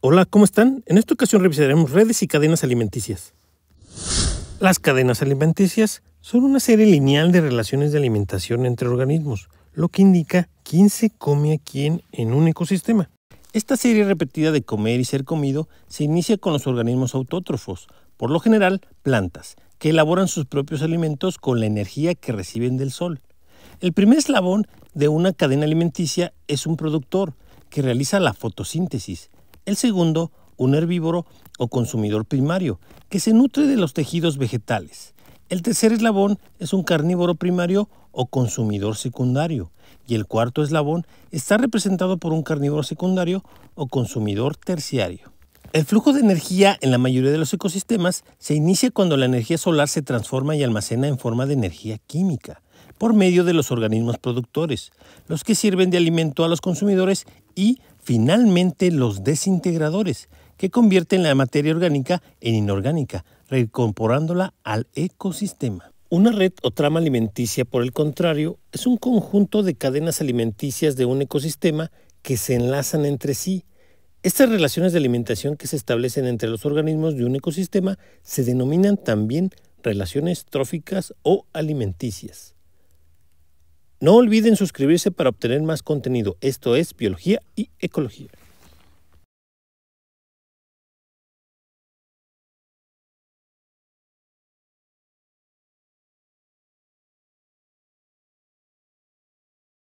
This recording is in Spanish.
Hola, ¿cómo están? En esta ocasión revisaremos redes y cadenas alimenticias. Las cadenas alimenticias son una serie lineal de relaciones de alimentación entre organismos, lo que indica quién se come a quién en un ecosistema. Esta serie repetida de comer y ser comido se inicia con los organismos autótrofos, por lo general plantas, que elaboran sus propios alimentos con la energía que reciben del sol. El primer eslabón de una cadena alimenticia es un productor, que realiza la fotosíntesis el segundo, un herbívoro o consumidor primario, que se nutre de los tejidos vegetales. El tercer eslabón es un carnívoro primario o consumidor secundario. Y el cuarto eslabón está representado por un carnívoro secundario o consumidor terciario. El flujo de energía en la mayoría de los ecosistemas se inicia cuando la energía solar se transforma y almacena en forma de energía química, por medio de los organismos productores, los que sirven de alimento a los consumidores y finalmente los desintegradores, que convierten la materia orgánica en inorgánica, reincorporándola al ecosistema. Una red o trama alimenticia, por el contrario, es un conjunto de cadenas alimenticias de un ecosistema que se enlazan entre sí. Estas relaciones de alimentación que se establecen entre los organismos de un ecosistema se denominan también relaciones tróficas o alimenticias. No olviden suscribirse para obtener más contenido. Esto es Biología y Ecología.